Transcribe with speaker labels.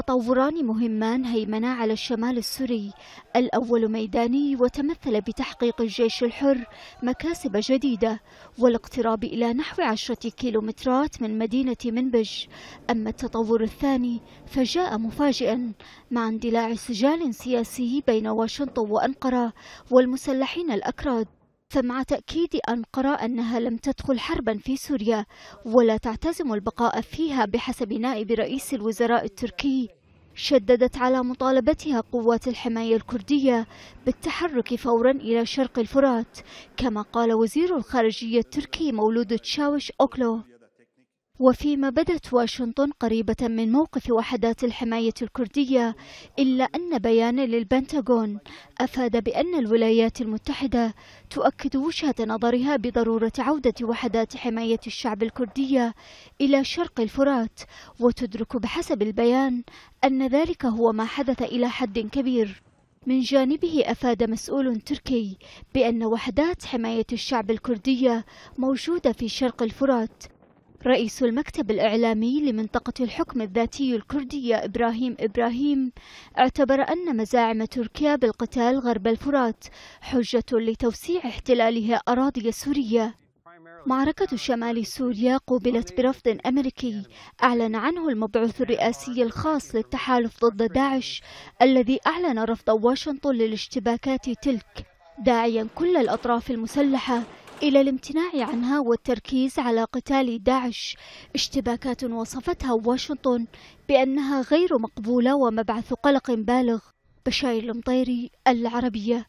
Speaker 1: تطوران مهمان هيمنا على الشمال السوري الأول ميداني وتمثل بتحقيق الجيش الحر مكاسب جديدة والاقتراب إلى نحو عشرة كيلومترات من مدينة منبج أما التطور الثاني فجاء مفاجئا مع اندلاع سجال سياسي بين واشنطن وأنقرة والمسلحين الأكراد فمع تأكيد أنقرة أنها لم تدخل حربا في سوريا ولا تعتزم البقاء فيها بحسب نائب رئيس الوزراء التركي شددت على مطالبتها قوات الحماية الكردية بالتحرك فورا إلى شرق الفرات كما قال وزير الخارجية التركي مولود تشاوش أوكلو وفيما بدت واشنطن قريبة من موقف وحدات الحماية الكردية إلا أن بيان للبنتاغون أفاد بأن الولايات المتحدة تؤكد وجهة نظرها بضرورة عودة وحدات حماية الشعب الكردية إلى شرق الفرات وتدرك بحسب البيان أن ذلك هو ما حدث إلى حد كبير من جانبه أفاد مسؤول تركي بأن وحدات حماية الشعب الكردية موجودة في شرق الفرات رئيس المكتب الإعلامي لمنطقة الحكم الذاتي الكردية إبراهيم إبراهيم اعتبر أن مزاعم تركيا بالقتال غرب الفرات حجة لتوسيع احتلالها أراضي سوريا معركة شمال سوريا قوبلت برفض أمريكي أعلن عنه المبعوث الرئاسي الخاص للتحالف ضد داعش الذي أعلن رفض واشنطن للاشتباكات تلك داعيا كل الأطراف المسلحة إلى الامتناع عنها والتركيز على قتال داعش اشتباكات وصفتها واشنطن بأنها غير مقبولة ومبعث قلق بالغ بشاير المطيري العربية